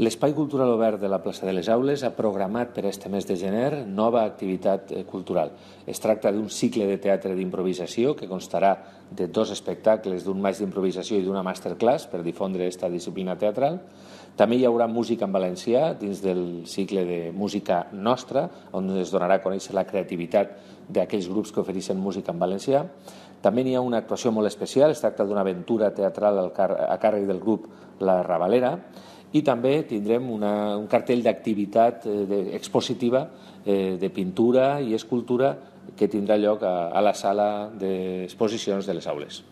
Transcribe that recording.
L'Espai Cultural Obert de la plaça de les Aules ha programat per este mes de gener nova activitat eh, cultural. Es tracta d'un cicle de teatre d'improvisació que constarà de dos espectacles, d'un maig d'improvisació i d'una masterclass per difondre aquesta disciplina teatral. També hi haurà música en valencià dins del cicle de música nostra, on es donarà a conèixer la creativitat d'aquells grups que ofereixen música en valencià. També n'hi ha una actuació molt especial, es tracta d'una aventura teatral a càrrec del grup La Ravalera, i també tindrem una, un cartell d'activitat eh, expositiva eh, de pintura i escultura que tindrà lloc a, a la sala d'exposicions de les aules.